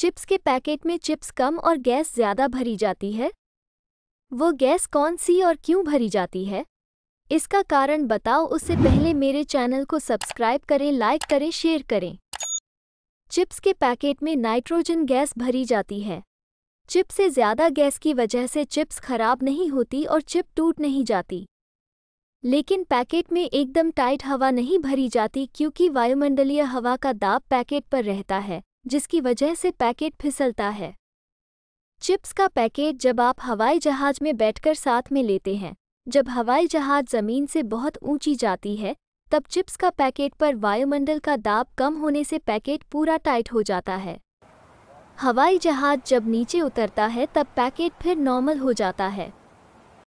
chips के packet में chips कम और गैस ज़्यादा भरी जाती है वो गैस कौन सी और क्यों भरी जाती है इसका कारण बताओ उससे पहले मेरे चैनल को सब्सक्राइब करें लाइक करें शेयर करें चिप्स के पैकेट में नाइट्रोजन गैस भरी जाती है चिप से ज़्यादा गैस की वजह से चिप्स खराब नहीं होती और चिप टूट नहीं जाती लेकिन पैकेट में एकदम टाइट हवा नहीं भरी जाती क्योंकि वायुमंडलीय हवा का दाब पैकेट पर रहता है जिसकी वजह से पैकेट फिसलता है चिप्स का पैकेट जब आप हवाई जहाज में बैठकर साथ में लेते हैं जब हवाई जहाज जमीन से बहुत ऊंची जाती है तब चिप्स का पैकेट पर वायुमंडल का दाब कम होने से पैकेट पूरा टाइट हो जाता है हवाई जहाज जब नीचे उतरता है तब पैकेट फिर नॉर्मल हो जाता है